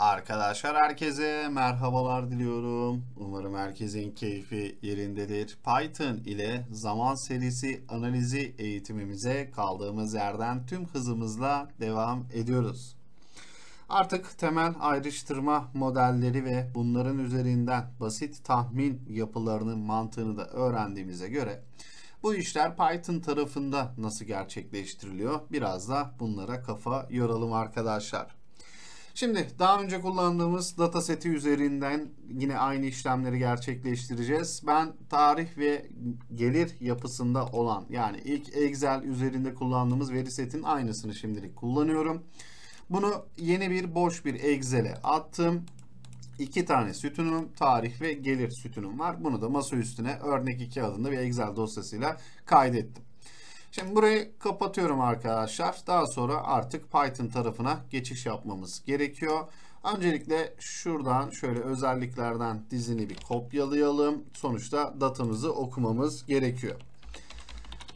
Arkadaşlar herkese merhabalar diliyorum. Umarım herkesin keyfi yerindedir. Python ile zaman serisi analizi eğitimimize kaldığımız yerden tüm hızımızla devam ediyoruz. Artık temel ayrıştırma modelleri ve bunların üzerinden basit tahmin yapılarının mantığını da öğrendiğimize göre bu işler Python tarafında nasıl gerçekleştiriliyor? Biraz da bunlara kafa yoralım arkadaşlar. Şimdi daha önce kullandığımız dataseti üzerinden yine aynı işlemleri gerçekleştireceğiz. Ben tarih ve gelir yapısında olan yani ilk Excel üzerinde kullandığımız veri setin aynısını şimdilik kullanıyorum. Bunu yeni bir boş bir Excel'e attım. İki tane sütunum, tarih ve gelir sütunum var. Bunu da masa üstüne örnek 2 adında bir Excel dosyasıyla kaydettim. Şimdi burayı kapatıyorum arkadaşlar. Daha sonra artık Python tarafına geçiş yapmamız gerekiyor. Öncelikle şuradan şöyle özelliklerden dizini bir kopyalayalım. Sonuçta datamızı okumamız gerekiyor.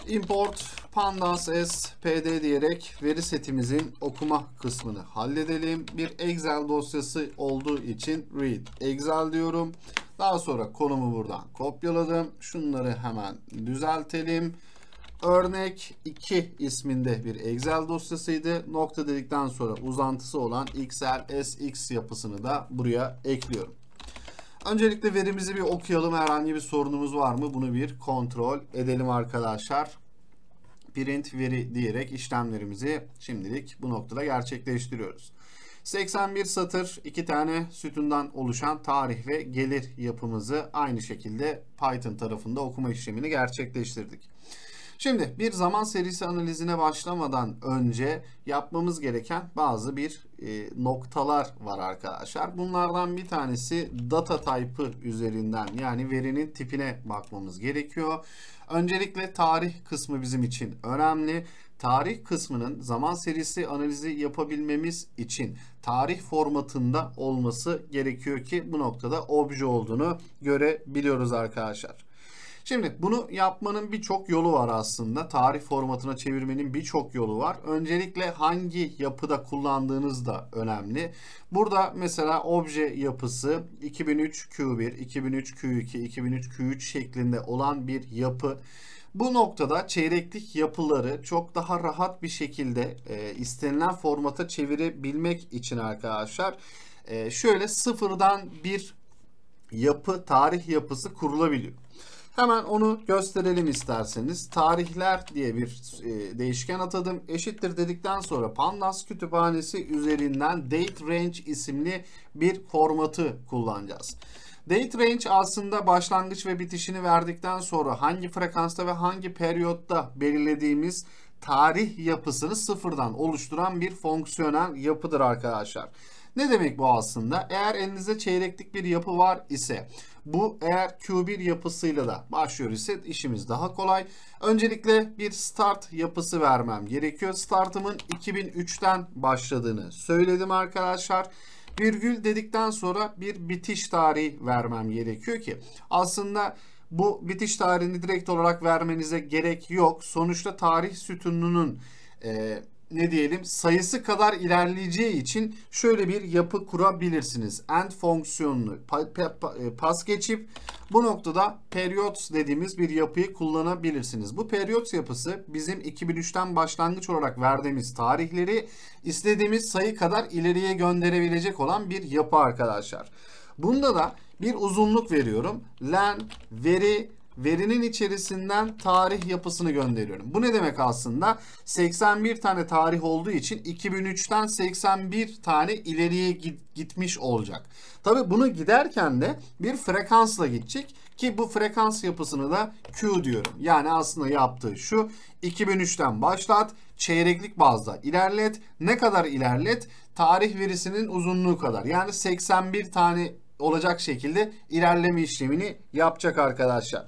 Import pandas s pd diyerek veri setimizin okuma kısmını halledelim. Bir Excel dosyası olduğu için read Excel diyorum. Daha sonra konumu buradan kopyaladım. Şunları hemen düzeltelim örnek 2 isminde bir Excel dosyasıydı. Nokta dedikten sonra uzantısı olan XLSX yapısını da buraya ekliyorum. Öncelikle verimizi bir okuyalım. Herhangi bir sorunumuz var mı? Bunu bir kontrol edelim arkadaşlar. Print veri diyerek işlemlerimizi şimdilik bu noktada gerçekleştiriyoruz. 81 satır, 2 tane sütundan oluşan tarih ve gelir yapımızı aynı şekilde Python tarafında okuma işlemini gerçekleştirdik. Şimdi bir zaman serisi analizine başlamadan önce yapmamız gereken bazı bir e, noktalar var arkadaşlar. Bunlardan bir tanesi data type'ı üzerinden yani verinin tipine bakmamız gerekiyor. Öncelikle tarih kısmı bizim için önemli. Tarih kısmının zaman serisi analizi yapabilmemiz için tarih formatında olması gerekiyor ki bu noktada obje olduğunu görebiliyoruz arkadaşlar. Şimdi bunu yapmanın birçok yolu var aslında. Tarih formatına çevirmenin birçok yolu var. Öncelikle hangi yapıda kullandığınız da önemli. Burada mesela obje yapısı 2003 Q1, 2003 Q2, 2003 Q3 şeklinde olan bir yapı. Bu noktada çeyreklik yapıları çok daha rahat bir şekilde e, istenilen formata çevirebilmek için arkadaşlar e, şöyle sıfırdan bir yapı, tarih yapısı kurulabiliyor. Hemen onu gösterelim isterseniz. Tarihler diye bir e, değişken atadım. Eşittir dedikten sonra Pandas kütüphanesi üzerinden date range isimli bir formatı kullanacağız. Date range aslında başlangıç ve bitişini verdikten sonra hangi frekansta ve hangi periyotta belirlediğimiz tarih yapısını sıfırdan oluşturan bir fonksiyonel yapıdır arkadaşlar. Ne demek bu aslında? Eğer elinizde çeyreklik bir yapı var ise bu eğer Q1 yapısıyla da başlıyor ise işimiz daha kolay. Öncelikle bir start yapısı vermem gerekiyor. Startımın 2003'ten başladığını söyledim arkadaşlar. Virgül dedikten sonra bir bitiş tarihi vermem gerekiyor ki aslında bu bitiş tarihini direkt olarak vermenize gerek yok. Sonuçta tarih sütununun e, ne diyelim sayısı kadar ilerleyeceği için şöyle bir yapı kurabilirsiniz. End fonksiyonunu e, pas geçip bu noktada periods dediğimiz bir yapıyı kullanabilirsiniz. Bu periods yapısı bizim 2003'ten başlangıç olarak verdiğimiz tarihleri istediğimiz sayı kadar ileriye gönderebilecek olan bir yapı arkadaşlar. Bunda da bir uzunluk veriyorum. len veri verinin içerisinden tarih yapısını gönderiyorum. Bu ne demek aslında? 81 tane tarih olduğu için 2003'ten 81 tane ileriye gitmiş olacak. Tabi bunu giderken de bir frekansla gidecek ki bu frekans yapısını da Q diyorum. Yani aslında yaptığı şu 2003'ten başlat çeyreklik bazda ilerlet. Ne kadar ilerlet? Tarih verisinin uzunluğu kadar. Yani 81 tane olacak şekilde ilerleme işlemini yapacak arkadaşlar.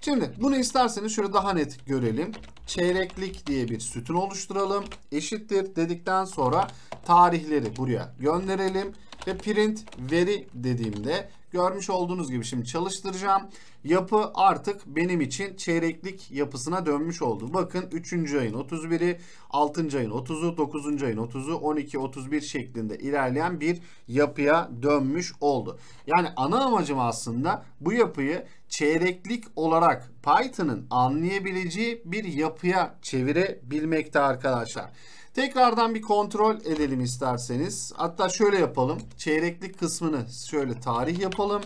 Şimdi bunu isterseniz şöyle daha net görelim. Çeyreklik diye bir sütun oluşturalım. Eşittir dedikten sonra tarihleri buraya gönderelim. Ve print veri dediğimde Görmüş olduğunuz gibi şimdi çalıştıracağım. Yapı artık benim için çeyreklik yapısına dönmüş oldu. Bakın 3. ayın 31'i, 6. ayın 30'u, 9. ayın 30'u, 12, 31 şeklinde ilerleyen bir yapıya dönmüş oldu. Yani ana amacım aslında bu yapıyı çeyreklik olarak Python'ın anlayabileceği bir yapıya çevirebilmekte arkadaşlar. Tekrardan bir kontrol edelim isterseniz. Hatta şöyle yapalım. Çeyreklik kısmını şöyle tarih yapalım.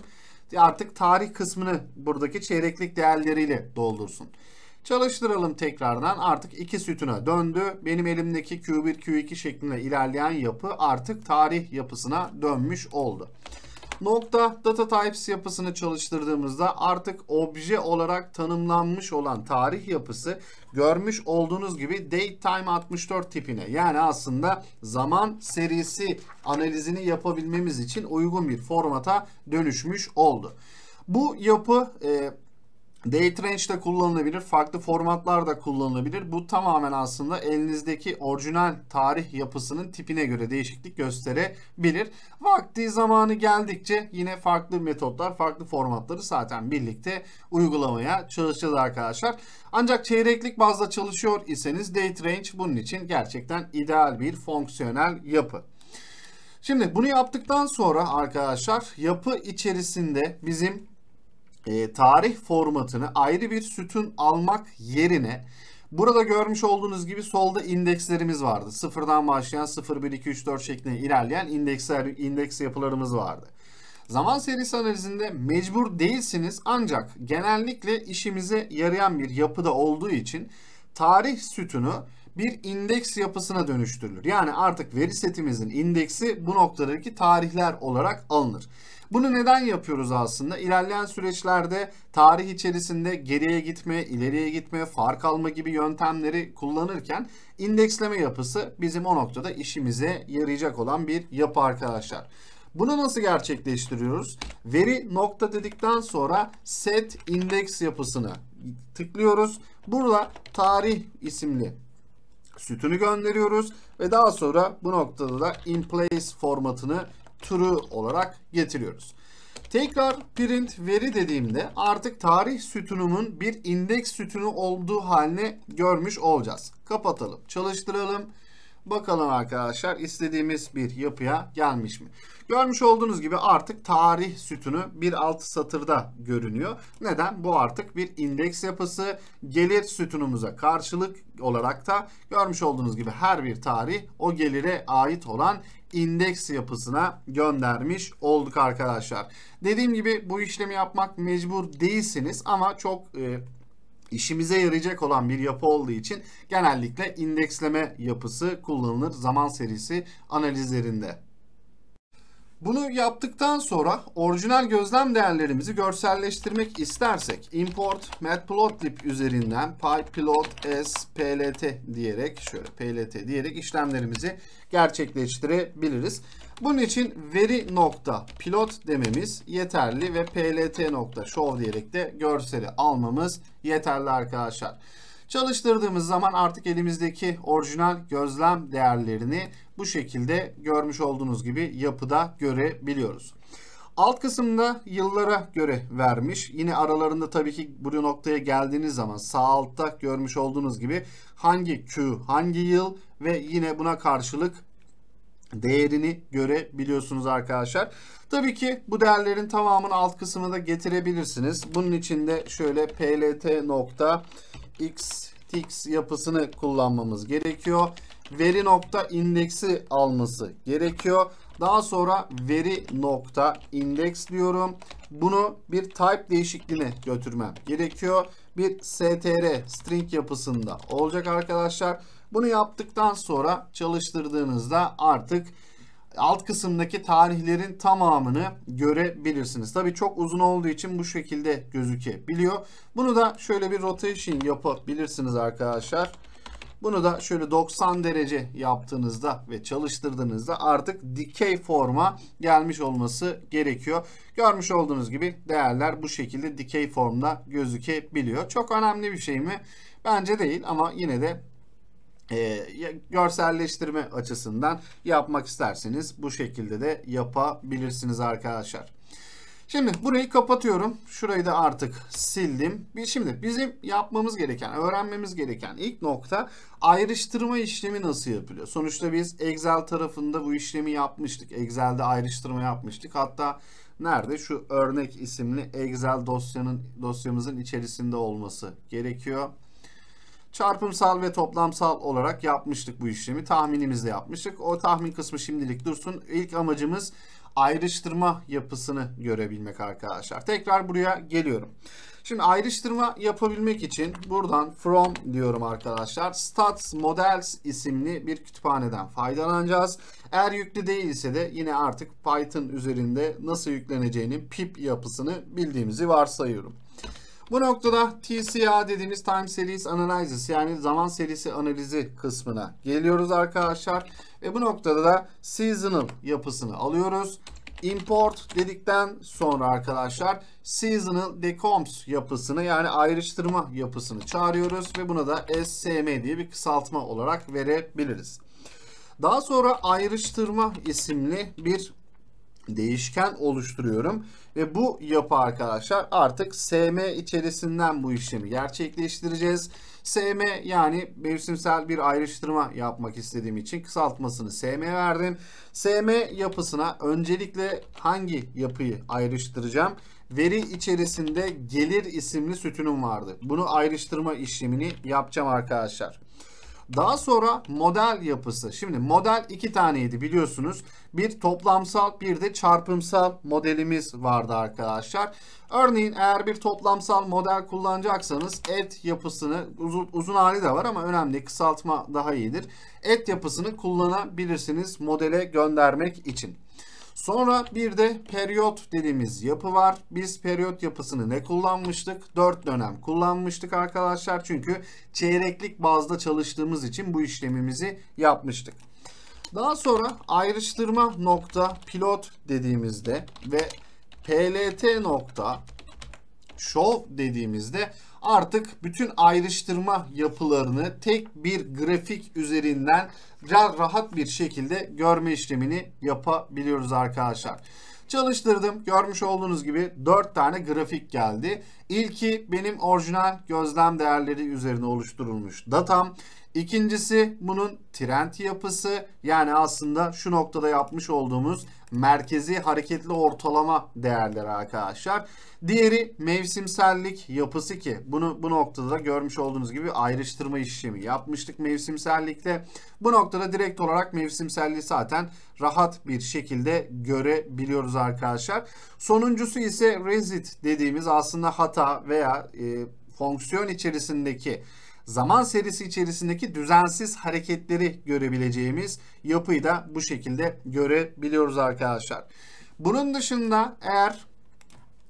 Artık tarih kısmını buradaki çeyreklik değerleriyle doldursun. Çalıştıralım tekrardan. Artık iki sütuna döndü. Benim elimdeki Q1, Q2 şeklinde ilerleyen yapı artık tarih yapısına dönmüş oldu. Nokta data types yapısını çalıştırdığımızda artık obje olarak tanımlanmış olan tarih yapısı görmüş olduğunuz gibi date time 64 tipine yani aslında zaman serisi analizini yapabilmemiz için uygun bir formata dönüşmüş oldu. Bu yapı e, Date range de kullanılabilir, farklı formatlar da kullanılabilir. Bu tamamen aslında elinizdeki orijinal tarih yapısının tipine göre değişiklik gösterebilir. Vakti zamanı geldikçe yine farklı metotlar, farklı formatları zaten birlikte uygulamaya çalışacağız arkadaşlar. Ancak çeyreklik bazda çalışıyor iseniz date range bunun için gerçekten ideal bir fonksiyonel yapı. Şimdi bunu yaptıktan sonra arkadaşlar yapı içerisinde bizim e, tarih formatını ayrı bir sütun almak yerine burada görmüş olduğunuz gibi solda indekslerimiz vardı. Sıfırdan başlayan 0, 1, 2, 3, 4 şeklinde ilerleyen indeksler, indeks yapılarımız vardı. Zaman serisi analizinde mecbur değilsiniz ancak genellikle işimize yarayan bir yapıda olduğu için tarih sütunu bir indeks yapısına dönüştürülür. Yani artık veri setimizin indeksi bu noktadaki tarihler olarak alınır. Bunu neden yapıyoruz aslında? İlerleyen süreçlerde tarih içerisinde geriye gitme, ileriye gitme, fark alma gibi yöntemleri kullanırken indeksleme yapısı bizim o noktada işimize yarayacak olan bir yapı arkadaşlar. Bunu nasıl gerçekleştiriyoruz? Veri nokta dedikten sonra set indeks yapısını tıklıyoruz. Burada tarih isimli Sütünü gönderiyoruz ve daha sonra bu noktada da in place formatını true olarak getiriyoruz. Tekrar print veri dediğimde artık tarih sütunumun bir indeks sütunu olduğu haline görmüş olacağız. Kapatalım, çalıştıralım Bakalım arkadaşlar istediğimiz bir yapıya gelmiş mi? Görmüş olduğunuz gibi artık tarih sütunu bir alt satırda görünüyor. Neden? Bu artık bir indeks yapısı. Gelir sütunumuza karşılık olarak da görmüş olduğunuz gibi her bir tarih o gelire ait olan indeks yapısına göndermiş olduk arkadaşlar. Dediğim gibi bu işlemi yapmak mecbur değilsiniz ama çok e, işimize yarayacak olan bir yapı olduğu için genellikle indeksleme yapısı kullanılır zaman serisi analizlerinde. Bunu yaptıktan sonra orijinal gözlem değerlerimizi görselleştirmek istersek import matplotlib üzerinden pyplot s plt diyerek şöyle plt diyerek işlemlerimizi gerçekleştirebiliriz. Bunun için veri nokta pilot dememiz yeterli ve plt nokta show diyerek de görseli almamız yeterli arkadaşlar. Çalıştırdığımız zaman artık elimizdeki orijinal gözlem değerlerini bu şekilde görmüş olduğunuz gibi yapıda görebiliyoruz. Alt kısımda yıllara göre vermiş. Yine aralarında tabii ki bu noktaya geldiğiniz zaman sağ altta görmüş olduğunuz gibi hangi Q, hangi yıl ve yine buna karşılık değerini görebiliyorsunuz arkadaşlar. Tabii ki bu değerlerin tamamını alt kısmına da getirebilirsiniz. Bunun için de şöyle plt nokta x x yapısını kullanmamız gerekiyor. Veri nokta indeksi alması gerekiyor. Daha sonra veri nokta indeks diyorum. Bunu bir type değişikliğine götürmem gerekiyor. Bir str string yapısında olacak arkadaşlar. Bunu yaptıktan sonra çalıştırdığınızda artık alt kısımdaki tarihlerin tamamını görebilirsiniz. Tabi çok uzun olduğu için bu şekilde gözükebiliyor. Bunu da şöyle bir rotation yapabilirsiniz arkadaşlar. Bunu da şöyle 90 derece yaptığınızda ve çalıştırdığınızda artık dikey forma gelmiş olması gerekiyor. Görmüş olduğunuz gibi değerler bu şekilde dikey formda gözükebiliyor. Çok önemli bir şey mi? Bence değil ama yine de e, görselleştirme açısından yapmak isterseniz bu şekilde de yapabilirsiniz arkadaşlar. Şimdi burayı kapatıyorum. Şurayı da artık sildim. Şimdi bizim yapmamız gereken, öğrenmemiz gereken ilk nokta ayrıştırma işlemi nasıl yapılıyor? Sonuçta biz Excel tarafında bu işlemi yapmıştık. Excel'de ayrıştırma yapmıştık. Hatta nerede? Şu örnek isimli Excel dosyanın dosyamızın içerisinde olması gerekiyor çarpımsal ve toplamsal olarak yapmıştık bu işlemi. Tahminimizde yapmıştık. O tahmin kısmı şimdilik dursun. İlk amacımız ayrıştırma yapısını görebilmek arkadaşlar. Tekrar buraya geliyorum. Şimdi ayrıştırma yapabilmek için buradan from diyorum arkadaşlar. Stats Models isimli bir kütüphaneden faydalanacağız. Eğer yüklü değilse de yine artık Python üzerinde nasıl yükleneceğinin pip yapısını bildiğimizi varsayıyorum. Bu noktada TCA dediğimiz Time Series Analysis yani zaman serisi analizi kısmına geliyoruz arkadaşlar. Ve bu noktada da Seasonal yapısını alıyoruz. Import dedikten sonra arkadaşlar Seasonal Decomps yapısını yani ayrıştırma yapısını çağırıyoruz. Ve buna da SSM diye bir kısaltma olarak verebiliriz. Daha sonra ayrıştırma isimli bir değişken oluşturuyorum. Ve bu yapı arkadaşlar artık SM içerisinden bu işlemi gerçekleştireceğiz. SM yani mevsimsel bir ayrıştırma yapmak istediğim için kısaltmasını SM verdim. SM yapısına öncelikle hangi yapıyı ayrıştıracağım? Veri içerisinde gelir isimli sütunum vardı. Bunu ayrıştırma işlemini yapacağım arkadaşlar. Daha sonra model yapısı. Şimdi model iki taneydi biliyorsunuz. Bir toplamsal bir de çarpımsal modelimiz vardı arkadaşlar. Örneğin eğer bir toplamsal model kullanacaksanız et yapısını uzun, uzun hali de var ama önemli kısaltma daha iyidir. Et yapısını kullanabilirsiniz modele göndermek için. Sonra bir de periyot dediğimiz yapı var. Biz periyot yapısını ne kullanmıştık? 4 dönem kullanmıştık arkadaşlar. Çünkü çeyreklik bazda çalıştığımız için bu işlemimizi yapmıştık. Daha sonra ayrıştırma nokta pilot dediğimizde ve plt nokta show dediğimizde artık bütün ayrıştırma yapılarını tek bir grafik üzerinden rahat bir şekilde görme işlemini yapabiliyoruz arkadaşlar. Çalıştırdım. Görmüş olduğunuz gibi 4 tane grafik geldi. İlki benim orijinal gözlem değerleri üzerine oluşturulmuş datam. İkincisi bunun trend yapısı yani aslında şu noktada yapmış olduğumuz merkezi hareketli ortalama değerleri arkadaşlar. Diğeri mevsimsellik yapısı ki bunu bu noktada da görmüş olduğunuz gibi ayrıştırma işlemi yapmıştık mevsimsellikte Bu noktada direkt olarak mevsimselliği zaten rahat bir şekilde görebiliyoruz arkadaşlar. Sonuncusu ise resit dediğimiz aslında hata veya e, fonksiyon içerisindeki zaman serisi içerisindeki düzensiz hareketleri görebileceğimiz yapıyı da bu şekilde görebiliyoruz arkadaşlar. Bunun dışında eğer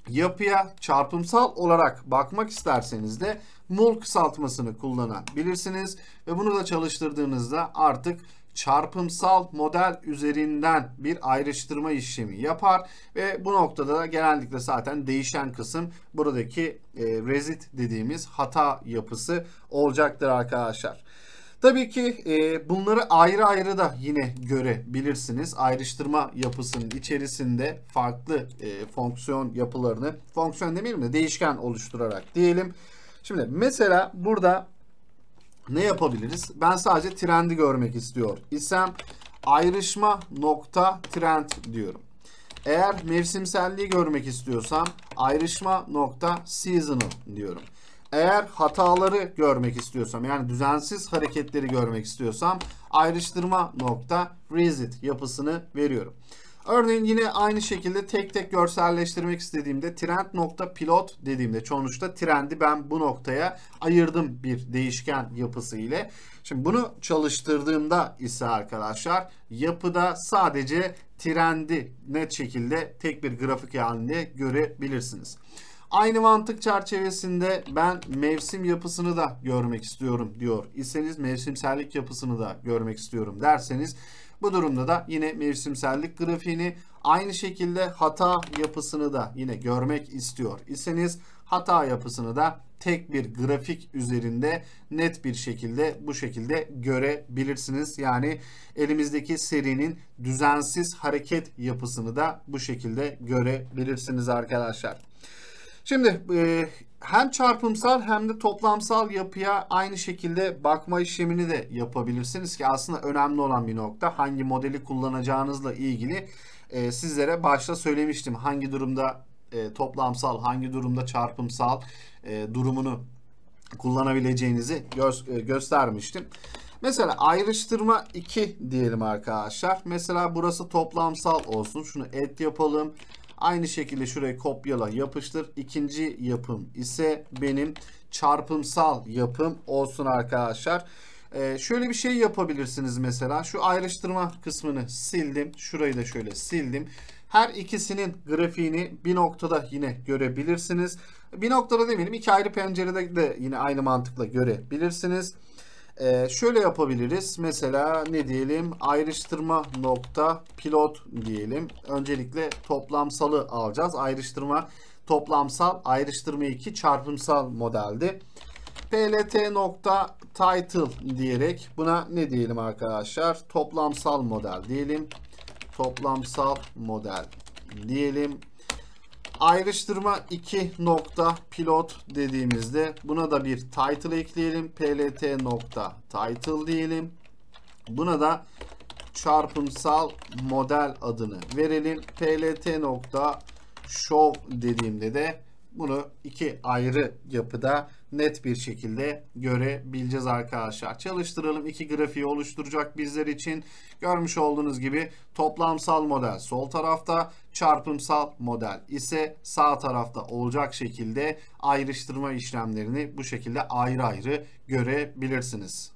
yapıya çarpımsal olarak bakmak isterseniz de mol kısaltmasını kullanabilirsiniz ve bunu da çalıştırdığınızda artık çarpımsal model üzerinden bir ayrıştırma işlemi yapar ve bu noktada da genellikle zaten değişen kısım buradaki e, rezit dediğimiz hata yapısı olacaktır arkadaşlar. Tabii ki e, bunları ayrı ayrı da yine görebilirsiniz. Ayrıştırma yapısının içerisinde farklı e, fonksiyon yapılarını, fonksiyon demeyelim de değişken oluşturarak diyelim. Şimdi mesela burada ne yapabiliriz? Ben sadece trendi görmek istiyor isem ayrışma nokta trend diyorum. Eğer mevsimselliği görmek istiyorsam ayrışma nokta seasonal diyorum. Eğer hataları görmek istiyorsam yani düzensiz hareketleri görmek istiyorsam ayrıştırma nokta rigid yapısını veriyorum. Örneğin yine aynı şekilde tek tek görselleştirmek istediğimde trend nokta pilot dediğimde sonuçta trendi ben bu noktaya ayırdım bir değişken yapısı ile. Şimdi bunu çalıştırdığımda ise arkadaşlar yapıda sadece trendi net şekilde tek bir grafik halinde görebilirsiniz. Aynı mantık çerçevesinde ben mevsim yapısını da görmek istiyorum diyor iseniz mevsimsellik yapısını da görmek istiyorum derseniz bu durumda da yine mevsimsellik grafiğini aynı şekilde hata yapısını da yine görmek istiyor iseniz hata yapısını da tek bir grafik üzerinde net bir şekilde bu şekilde görebilirsiniz. Yani elimizdeki serinin düzensiz hareket yapısını da bu şekilde görebilirsiniz arkadaşlar. Şimdi hem çarpımsal hem de toplamsal yapıya aynı şekilde bakma işlemini de yapabilirsiniz ki aslında önemli olan bir nokta hangi modeli kullanacağınızla ilgili e, sizlere başta söylemiştim hangi durumda e, toplamsal hangi durumda çarpımsal e, durumunu kullanabileceğinizi gö e, göstermiştim. Mesela ayrıştırma 2 diyelim arkadaşlar. Mesela burası toplamsal olsun. Şunu et yapalım. Aynı şekilde şurayı kopyala yapıştır. İkinci yapım ise benim çarpımsal yapım olsun arkadaşlar. Ee, şöyle bir şey yapabilirsiniz mesela. Şu ayrıştırma kısmını sildim. Şurayı da şöyle sildim. Her ikisinin grafiğini bir noktada yine görebilirsiniz. Bir noktada demeyelim iki ayrı pencerede de yine aynı mantıkla görebilirsiniz. Ee, şöyle yapabiliriz. Mesela ne diyelim? Ayrıştırma nokta pilot diyelim. Öncelikle toplamsalı alacağız. Ayrıştırma toplamsal ayrıştırma 2 çarpımsal modeldi. PLT nokta title diyerek buna ne diyelim arkadaşlar? Toplamsal model diyelim. Toplamsal model diyelim ayrıştırma 2 nokta pilot dediğimizde buna da bir title ekleyelim. plt nokta title diyelim. Buna da çarpımsal model adını verelim. plt nokta show dediğimde de bunu iki ayrı yapıda net bir şekilde görebileceğiz arkadaşlar. Çalıştıralım. iki grafiği oluşturacak bizler için. Görmüş olduğunuz gibi toplamsal model sol tarafta, çarpımsal model ise sağ tarafta olacak şekilde ayrıştırma işlemlerini bu şekilde ayrı ayrı görebilirsiniz.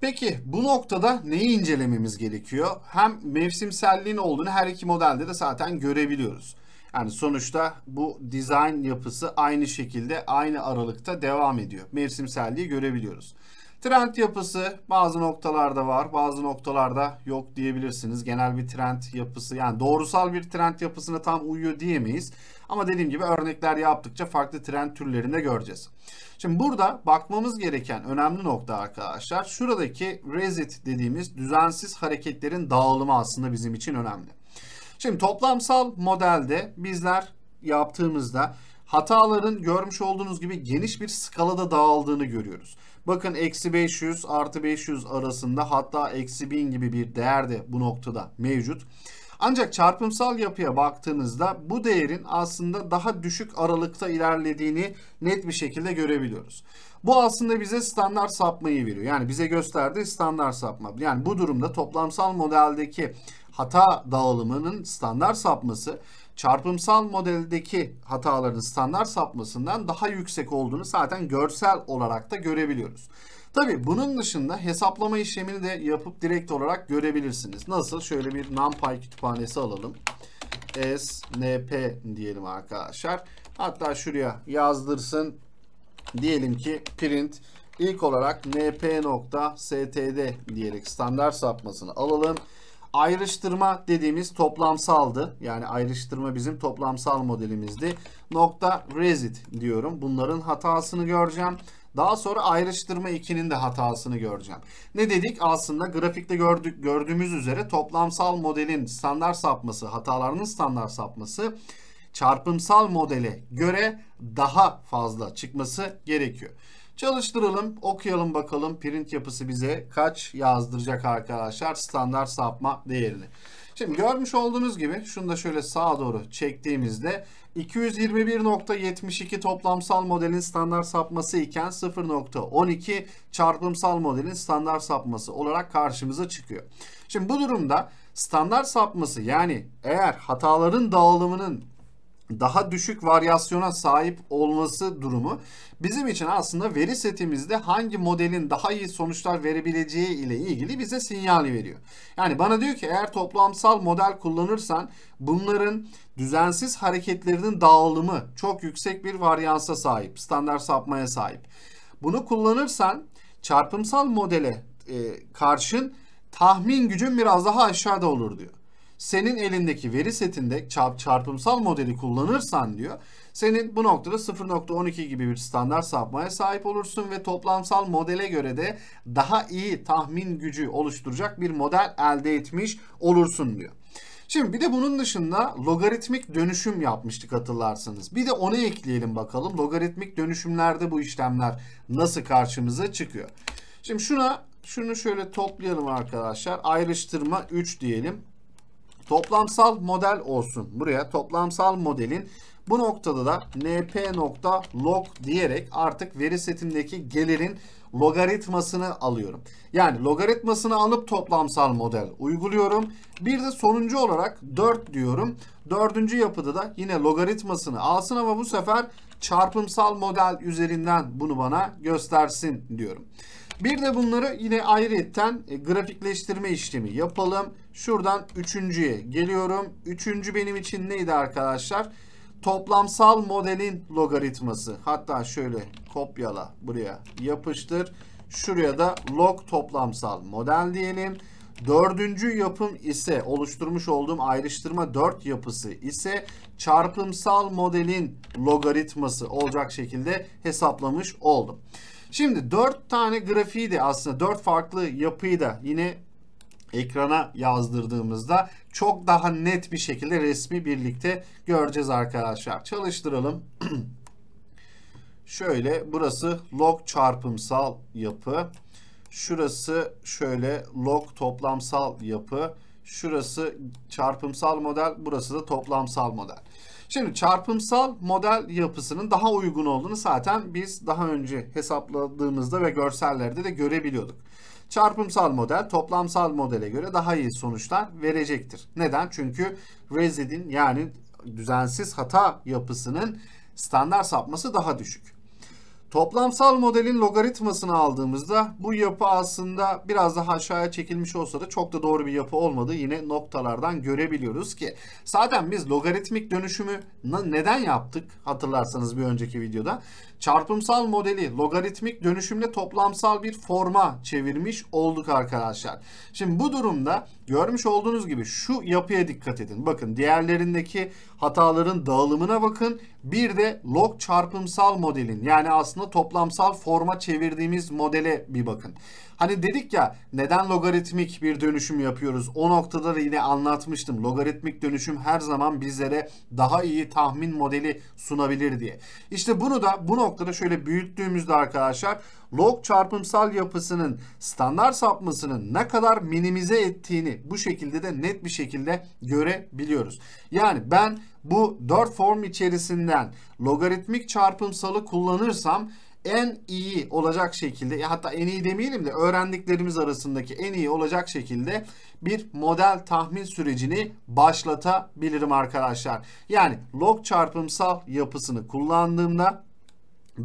Peki bu noktada neyi incelememiz gerekiyor? Hem mevsimselliğin olduğunu her iki modelde de zaten görebiliyoruz. Yani sonuçta bu dizayn yapısı aynı şekilde aynı aralıkta devam ediyor. Mevsimselliği görebiliyoruz. Trend yapısı bazı noktalarda var, bazı noktalarda yok diyebilirsiniz. Genel bir trend yapısı yani doğrusal bir trend yapısına tam uyuyor diyemeyiz. Ama dediğim gibi örnekler yaptıkça farklı trend türlerinde göreceğiz. Şimdi burada bakmamız gereken önemli nokta arkadaşlar şuradaki reset dediğimiz düzensiz hareketlerin dağılımı aslında bizim için önemli. Şimdi toplamsal modelde bizler yaptığımızda hataların görmüş olduğunuz gibi geniş bir skalada dağıldığını görüyoruz. Bakın eksi 500 artı 500 arasında hatta eksi 1000 gibi bir değer de bu noktada mevcut. Ancak çarpımsal yapıya baktığınızda bu değerin aslında daha düşük aralıkta ilerlediğini net bir şekilde görebiliyoruz. Bu aslında bize standart sapmayı veriyor. Yani bize gösterdi standart sapma. Yani bu durumda toplamsal modeldeki hata dağılımının standart sapması çarpımsal modeldeki hataların standart sapmasından daha yüksek olduğunu zaten görsel olarak da görebiliyoruz. Tabi bunun dışında hesaplama işlemini de yapıp direkt olarak görebilirsiniz. Nasıl? Şöyle bir NumPy kütüphanesi alalım. SNP diyelim arkadaşlar. Hatta şuraya yazdırsın. Diyelim ki print ilk olarak np.std diyerek standart sapmasını alalım ayrıştırma dediğimiz toplamsaldı. Yani ayrıştırma bizim toplamsal modelimizdi. Nokta resit diyorum. Bunların hatasını göreceğim. Daha sonra ayrıştırma 2'nin de hatasını göreceğim. Ne dedik? Aslında grafikte gördük, gördüğümüz üzere toplamsal modelin standart sapması, hatalarının standart sapması çarpımsal modele göre daha fazla çıkması gerekiyor. Çalıştıralım, okuyalım bakalım print yapısı bize kaç yazdıracak arkadaşlar standart sapma değerini. Şimdi görmüş olduğunuz gibi şunu da şöyle sağa doğru çektiğimizde 221.72 toplamsal modelin standart sapması iken 0.12 çarpımsal modelin standart sapması olarak karşımıza çıkıyor. Şimdi bu durumda standart sapması yani eğer hataların dağılımının daha düşük varyasyona sahip olması durumu bizim için aslında veri setimizde hangi modelin daha iyi sonuçlar verebileceği ile ilgili bize sinyali veriyor. Yani bana diyor ki eğer toplamsal model kullanırsan bunların düzensiz hareketlerinin dağılımı çok yüksek bir varyansa sahip, standart sapmaya sahip. Bunu kullanırsan çarpımsal modele e, karşın tahmin gücün biraz daha aşağıda olur diyor senin elindeki veri setinde çarp, çarpımsal modeli kullanırsan diyor senin bu noktada 0.12 gibi bir standart sapmaya sahip olursun ve toplamsal modele göre de daha iyi tahmin gücü oluşturacak bir model elde etmiş olursun diyor. Şimdi bir de bunun dışında logaritmik dönüşüm yapmıştık hatırlarsınız. Bir de onu ekleyelim bakalım. Logaritmik dönüşümlerde bu işlemler nasıl karşımıza çıkıyor? Şimdi şuna şunu şöyle toplayalım arkadaşlar. Ayrıştırma 3 diyelim toplamsal model olsun. Buraya toplamsal modelin bu noktada da np.log diyerek artık veri setindeki gelirin logaritmasını alıyorum. Yani logaritmasını alıp toplamsal model uyguluyorum. Bir de sonuncu olarak 4 diyorum. Dördüncü yapıda da yine logaritmasını alsın ama bu sefer çarpımsal model üzerinden bunu bana göstersin diyorum. Bir de bunları yine ayrıyetten e, grafikleştirme işlemi yapalım. Şuradan üçüncüye geliyorum. Üçüncü benim için neydi arkadaşlar? Toplamsal modelin logaritması. Hatta şöyle kopyala buraya yapıştır. Şuraya da log toplamsal model diyelim. Dördüncü yapım ise oluşturmuş olduğum ayrıştırma 4 yapısı ise çarpımsal modelin logaritması olacak şekilde hesaplamış oldum. Şimdi dört tane grafiği de aslında dört farklı yapıyı da yine ekrana yazdırdığımızda çok daha net bir şekilde resmi birlikte göreceğiz arkadaşlar. Çalıştıralım. şöyle burası log çarpımsal yapı. Şurası şöyle log toplamsal yapı. Şurası çarpımsal model, burası da toplamsal model. Şimdi çarpımsal model yapısının daha uygun olduğunu zaten biz daha önce hesapladığımızda ve görsellerde de görebiliyorduk. Çarpımsal model toplamsal modele göre daha iyi sonuçlar verecektir. Neden? Çünkü residin yani düzensiz hata yapısının standart sapması daha düşük. Toplamsal modelin logaritmasını aldığımızda bu yapı aslında biraz daha aşağıya çekilmiş olsa da çok da doğru bir yapı olmadığı yine noktalardan görebiliyoruz ki. Zaten biz logaritmik dönüşümü neden yaptık hatırlarsanız bir önceki videoda çarpımsal modeli logaritmik dönüşümle toplamsal bir forma çevirmiş olduk arkadaşlar. Şimdi bu durumda görmüş olduğunuz gibi şu yapıya dikkat edin. Bakın diğerlerindeki hataların dağılımına bakın. Bir de log çarpımsal modelin yani aslında toplamsal forma çevirdiğimiz modele bir bakın. Hani dedik ya neden logaritmik bir dönüşüm yapıyoruz? O noktada da yine anlatmıştım. Logaritmik dönüşüm her zaman bizlere daha iyi tahmin modeli sunabilir diye. İşte bunu da bu noktada noktada şöyle büyüttüğümüzde arkadaşlar log çarpımsal yapısının standart sapmasının ne kadar minimize ettiğini bu şekilde de net bir şekilde görebiliyoruz. Yani ben bu 4 form içerisinden logaritmik çarpımsalı kullanırsam en iyi olacak şekilde ya hatta en iyi demeyelim de öğrendiklerimiz arasındaki en iyi olacak şekilde bir model tahmin sürecini başlatabilirim arkadaşlar. Yani log çarpımsal yapısını kullandığımda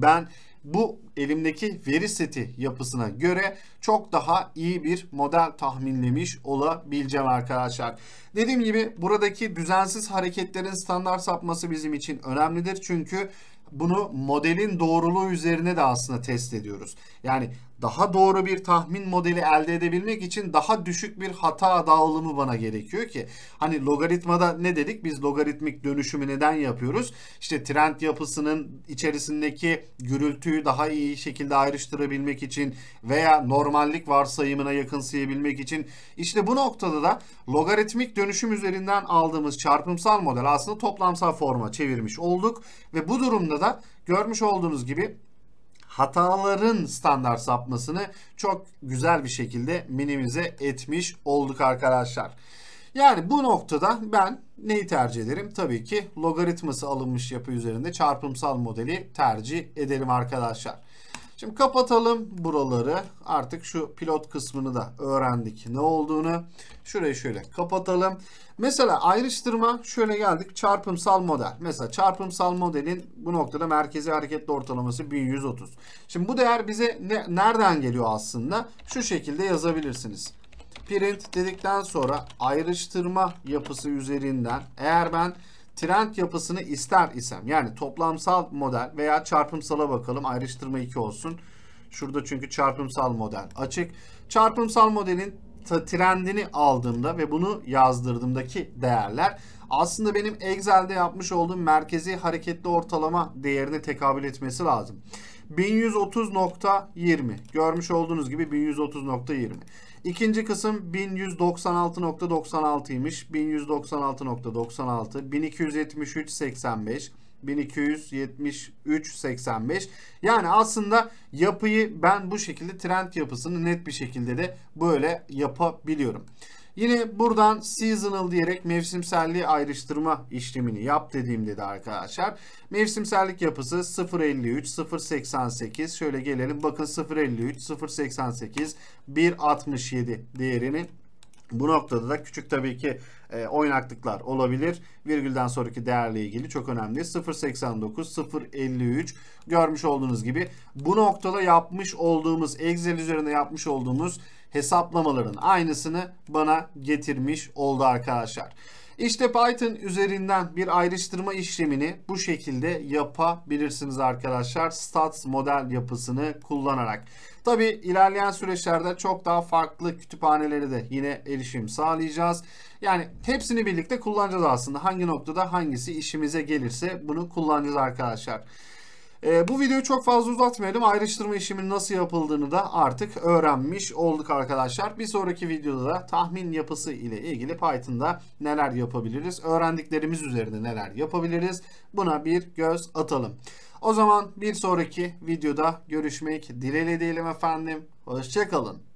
ben bu elimdeki veri seti yapısına göre çok daha iyi bir model tahminlemiş olabileceğim arkadaşlar. Dediğim gibi buradaki düzensiz hareketlerin standart sapması bizim için önemlidir. Çünkü bunu modelin doğruluğu üzerine de aslında test ediyoruz. Yani daha doğru bir tahmin modeli elde edebilmek için daha düşük bir hata dağılımı bana gerekiyor ki. Hani logaritmada ne dedik? Biz logaritmik dönüşümü neden yapıyoruz? işte trend yapısının içerisindeki gürültüyü daha iyi şekilde ayrıştırabilmek için veya normallik varsayımına yakınsayabilmek için. işte bu noktada da logaritmik dönüşüm üzerinden aldığımız çarpımsal model aslında toplamsal forma çevirmiş olduk ve bu durumda da görmüş olduğunuz gibi hataların standart sapmasını çok güzel bir şekilde minimize etmiş olduk arkadaşlar. Yani bu noktada ben neyi tercih ederim? Tabii ki logaritması alınmış yapı üzerinde çarpımsal modeli tercih ederim arkadaşlar. Şimdi kapatalım buraları. Artık şu pilot kısmını da öğrendik ne olduğunu. Şurayı şöyle kapatalım. Mesela ayrıştırma şöyle geldik çarpımsal model. Mesela çarpımsal modelin bu noktada merkezi hareketli ortalaması 1130. Şimdi bu değer bize ne, nereden geliyor aslında? Şu şekilde yazabilirsiniz print dedikten sonra ayrıştırma yapısı üzerinden eğer ben trend yapısını ister isem yani toplamsal model veya çarpımsala bakalım ayrıştırma 2 olsun. Şurada çünkü çarpımsal model açık. Çarpımsal modelin trendini aldığımda ve bunu yazdırdığımdaki değerler aslında benim Excel'de yapmış olduğum merkezi hareketli ortalama değerine tekabül etmesi lazım. 1130.20 görmüş olduğunuz gibi 1130.20 İkinci kısım 119696 1196.96'ymış. 1196.96, 1273.85, 1273.85. Yani aslında yapıyı ben bu şekilde trend yapısını net bir şekilde de böyle yapabiliyorum. Yine buradan seasonal diyerek mevsimselliği ayrıştırma işlemini yap dediğimde de arkadaşlar mevsimsellik yapısı 0.53, 0.88 şöyle gelelim bakın 0.53, 0.88, 1.67 değerini bu noktada da küçük tabii ki e, oynaklıklar olabilir. Virgülden sonraki değerle ilgili çok önemli. 0.89, 0.53 görmüş olduğunuz gibi. Bu noktada yapmış olduğumuz Excel üzerinde yapmış olduğumuz hesaplamaların aynısını bana getirmiş oldu arkadaşlar. İşte Python üzerinden bir ayrıştırma işlemini bu şekilde yapabilirsiniz arkadaşlar. Stats model yapısını kullanarak. Tabi ilerleyen süreçlerde çok daha farklı kütüphaneleri de yine erişim sağlayacağız. Yani hepsini birlikte kullanacağız aslında. Hangi noktada hangisi işimize gelirse bunu kullanacağız arkadaşlar. E, bu videoyu çok fazla uzatmayalım. Ayrıştırma işimin nasıl yapıldığını da artık öğrenmiş olduk arkadaşlar. Bir sonraki videoda da tahmin yapısı ile ilgili Python'da neler yapabiliriz? Öğrendiklerimiz üzerinde neler yapabiliriz? Buna bir göz atalım. O zaman bir sonraki videoda görüşmek dileğiyle diyelim efendim. Hoşçakalın.